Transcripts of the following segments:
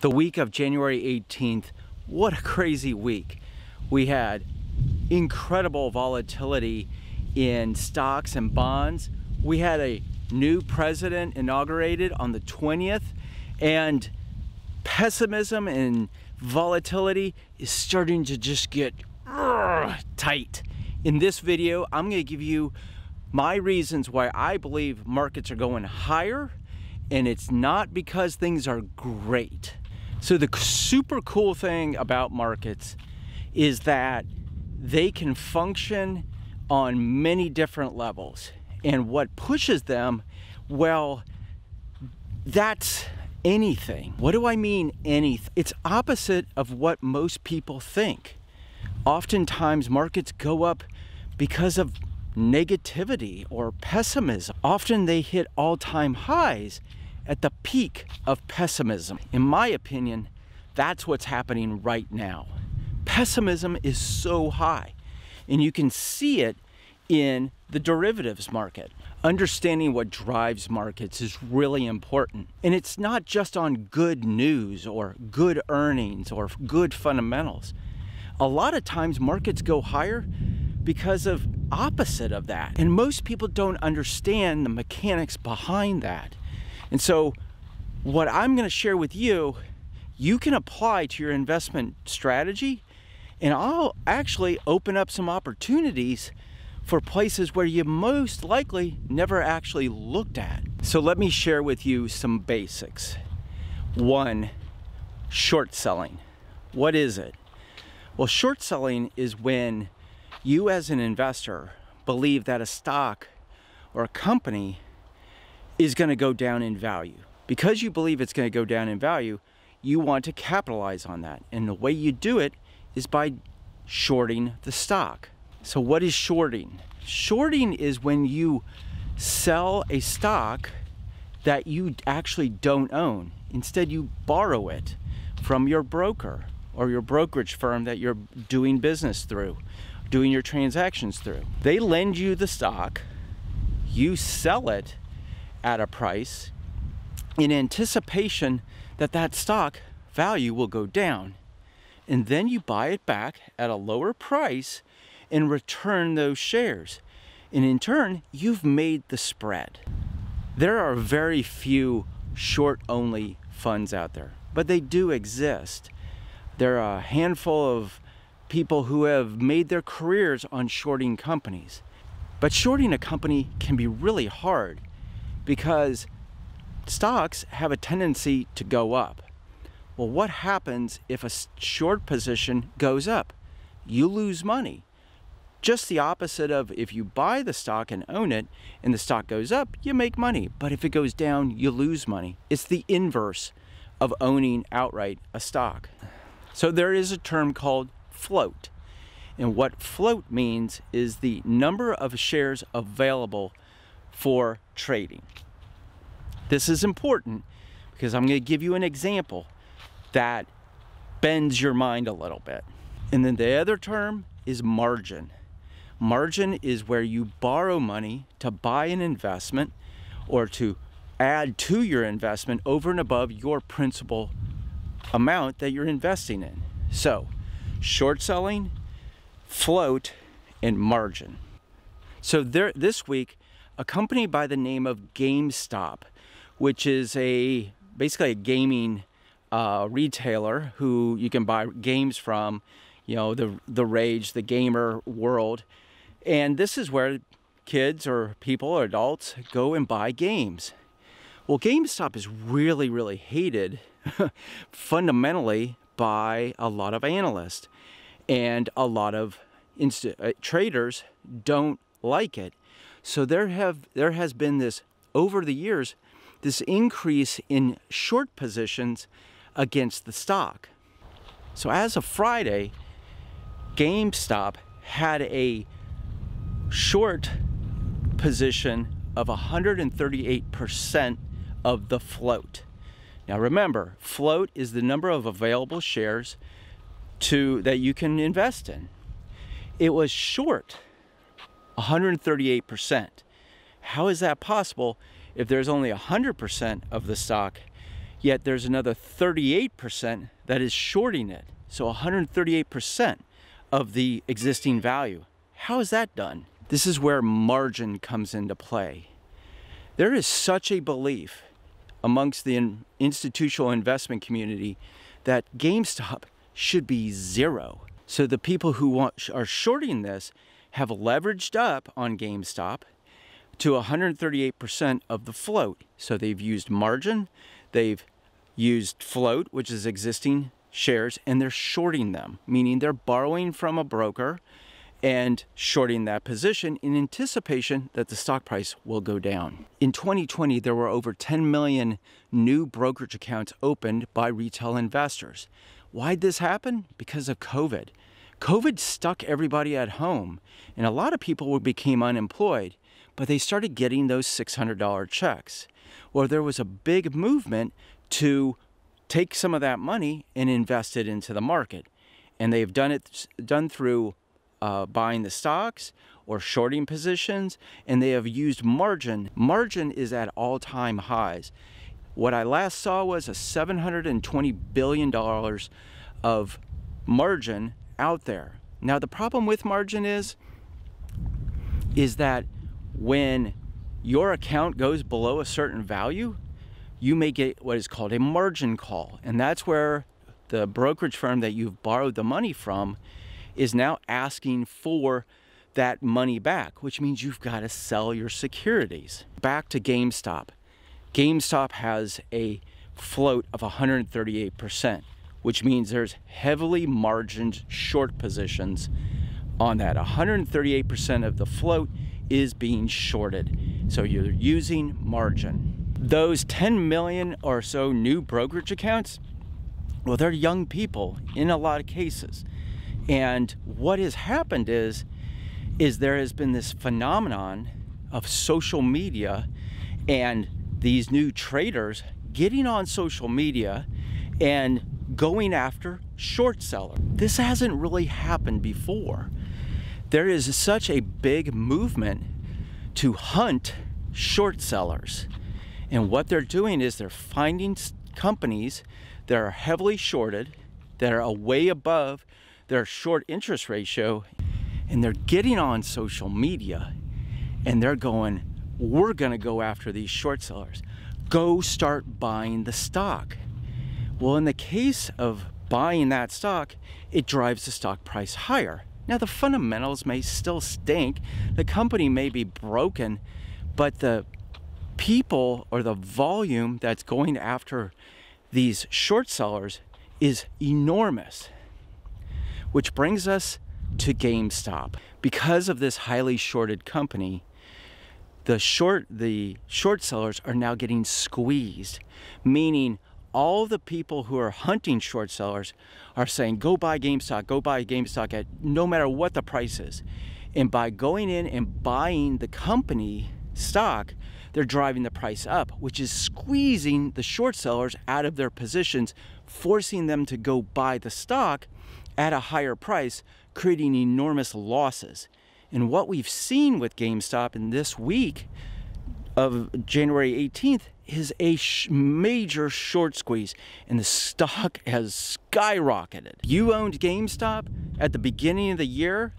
the week of January 18th, what a crazy week. We had incredible volatility in stocks and bonds. We had a new president inaugurated on the 20th, and pessimism and volatility is starting to just get uh, tight. In this video, I'm going to give you my reasons why I believe markets are going higher, and it's not because things are great. So the super cool thing about markets is that they can function on many different levels. And what pushes them, well, that's anything. What do I mean anything? It's opposite of what most people think. Oftentimes markets go up because of negativity or pessimism. Often they hit all-time highs at the peak of pessimism. In my opinion, that's what's happening right now. Pessimism is so high, and you can see it in the derivatives market. Understanding what drives markets is really important. And it's not just on good news or good earnings or good fundamentals. A lot of times markets go higher because of opposite of that. And most people don't understand the mechanics behind that. And so what I'm gonna share with you, you can apply to your investment strategy and I'll actually open up some opportunities for places where you most likely never actually looked at. So let me share with you some basics. One, short selling. What is it? Well, short selling is when you as an investor believe that a stock or a company is going to go down in value. Because you believe it's going to go down in value, you want to capitalize on that. And the way you do it is by shorting the stock. So what is shorting? Shorting is when you sell a stock that you actually don't own. Instead, you borrow it from your broker or your brokerage firm that you're doing business through, doing your transactions through. They lend you the stock, you sell it, at a price in anticipation that that stock value will go down. And then you buy it back at a lower price and return those shares. And in turn, you've made the spread. There are very few short only funds out there, but they do exist. There are a handful of people who have made their careers on shorting companies. But shorting a company can be really hard because stocks have a tendency to go up. Well, what happens if a short position goes up? You lose money. Just the opposite of if you buy the stock and own it and the stock goes up, you make money. But if it goes down, you lose money. It's the inverse of owning outright a stock. So there is a term called float. And what float means is the number of shares available for trading. This is important because I'm going to give you an example that bends your mind a little bit. And then the other term is margin. Margin is where you borrow money to buy an investment or to add to your investment over and above your principal amount that you're investing in. So, short selling, float, and margin. So there, this week, a company by the name of GameStop, which is a basically a gaming uh, retailer who you can buy games from, you know, the the rage, the gamer world, and this is where kids or people or adults go and buy games. Well, GameStop is really, really hated fundamentally by a lot of analysts and a lot of uh, traders don't like it. So there have there has been this over the years this increase in short positions against the stock. So as of Friday, GameStop had a short position of 138% of the float. Now remember, float is the number of available shares to that you can invest in. It was short 138%. How is that possible if there's only 100% of the stock, yet there's another 38% that is shorting it? So 138% of the existing value. How is that done? This is where margin comes into play. There is such a belief amongst the institutional investment community that GameStop should be zero. So the people who want, are shorting this have leveraged up on GameStop to 138% of the float. So they've used margin, they've used float, which is existing shares, and they're shorting them, meaning they're borrowing from a broker and shorting that position in anticipation that the stock price will go down. In 2020, there were over 10 million new brokerage accounts opened by retail investors. Why'd this happen? Because of COVID. COVID stuck everybody at home, and a lot of people became unemployed, but they started getting those $600 checks. Well, there was a big movement to take some of that money and invest it into the market. And they've done it done through uh, buying the stocks or shorting positions, and they have used margin. Margin is at all-time highs. What I last saw was a $720 billion of margin out there. Now the problem with margin is, is that when your account goes below a certain value, you may get what is called a margin call. And that's where the brokerage firm that you've borrowed the money from is now asking for that money back, which means you've got to sell your securities. Back to GameStop. GameStop has a float of 138% which means there's heavily margined short positions on that. 138% of the float is being shorted. So you're using margin. Those 10 million or so new brokerage accounts, well, they're young people in a lot of cases. And what has happened is, is there has been this phenomenon of social media and these new traders getting on social media and going after short seller. This hasn't really happened before. There is such a big movement to hunt short sellers. And what they're doing is they're finding companies that are heavily shorted, that are way above their short interest ratio, and they're getting on social media and they're going, we're gonna go after these short sellers. Go start buying the stock. Well, in the case of buying that stock, it drives the stock price higher. Now, the fundamentals may still stink, the company may be broken, but the people or the volume that's going after these short sellers is enormous. Which brings us to GameStop. Because of this highly shorted company, the short the short sellers are now getting squeezed, meaning all the people who are hunting short sellers are saying, go buy GameStop, go buy GameStop at no matter what the price is. And by going in and buying the company stock, they're driving the price up, which is squeezing the short sellers out of their positions, forcing them to go buy the stock at a higher price, creating enormous losses. And what we've seen with GameStop in this week of January 18th is a sh major short squeeze and the stock has skyrocketed. You owned GameStop at the beginning of the year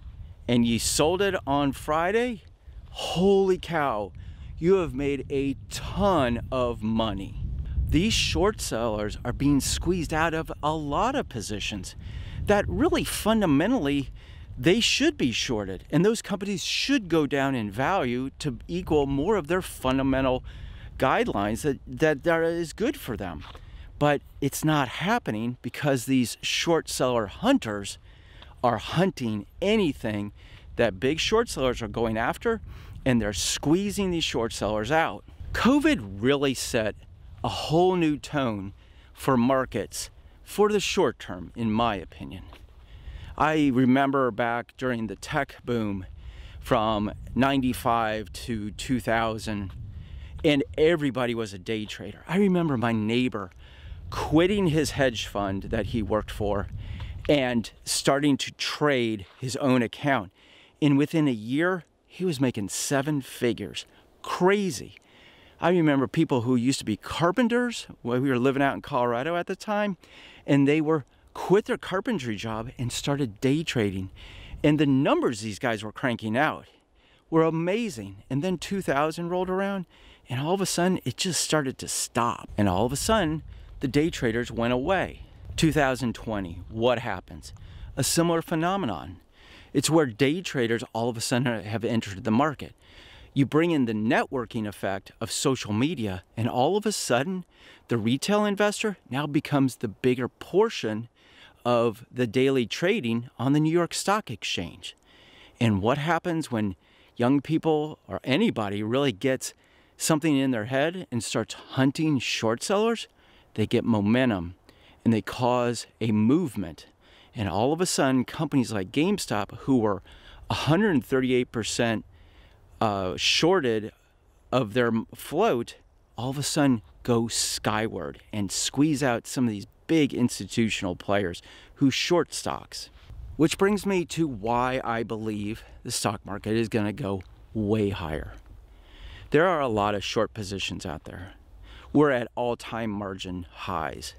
and you sold it on Friday? Holy cow, you have made a ton of money. These short sellers are being squeezed out of a lot of positions that really fundamentally they should be shorted and those companies should go down in value to equal more of their fundamental guidelines that, that are good for them. But it's not happening because these short seller hunters are hunting anything that big short sellers are going after and they're squeezing these short sellers out. COVID really set a whole new tone for markets for the short term, in my opinion. I remember back during the tech boom from 95 to 2000, and everybody was a day trader. I remember my neighbor quitting his hedge fund that he worked for and starting to trade his own account. And within a year, he was making seven figures. Crazy. I remember people who used to be carpenters we were living out in Colorado at the time, and they were quit their carpentry job and started day trading. And the numbers these guys were cranking out were amazing. And then 2000 rolled around and all of a sudden, it just started to stop. And all of a sudden, the day traders went away. 2020, what happens? A similar phenomenon. It's where day traders all of a sudden have entered the market. You bring in the networking effect of social media, and all of a sudden, the retail investor now becomes the bigger portion of the daily trading on the New York Stock Exchange. And what happens when young people or anybody really gets something in their head and starts hunting short sellers, they get momentum and they cause a movement. And all of a sudden, companies like GameStop, who were 138% uh, shorted of their float, all of a sudden go skyward and squeeze out some of these big institutional players who short stocks. Which brings me to why I believe the stock market is going to go way higher. There are a lot of short positions out there. We're at all-time margin highs.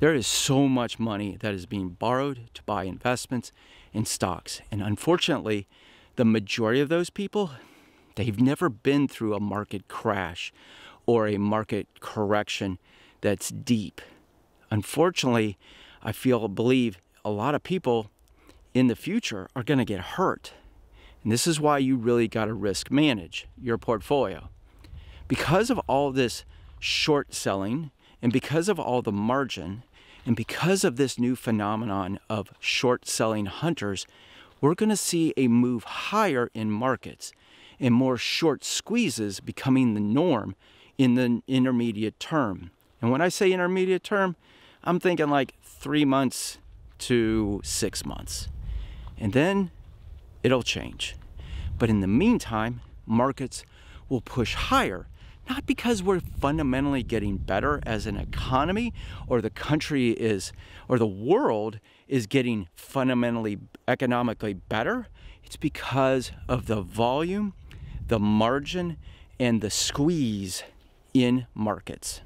There is so much money that is being borrowed to buy investments in stocks. And unfortunately, the majority of those people, they've never been through a market crash or a market correction that's deep. Unfortunately, I feel believe a lot of people in the future are going to get hurt and this is why you really got to risk manage your portfolio. Because of all this short selling and because of all the margin and because of this new phenomenon of short selling hunters, we're going to see a move higher in markets and more short squeezes becoming the norm in the intermediate term. And when I say intermediate term, I'm thinking like three months to six months. And then it'll change. But in the meantime, markets will push higher, not because we're fundamentally getting better as an economy or the country is or the world is getting fundamentally economically better. It's because of the volume, the margin, and the squeeze in markets.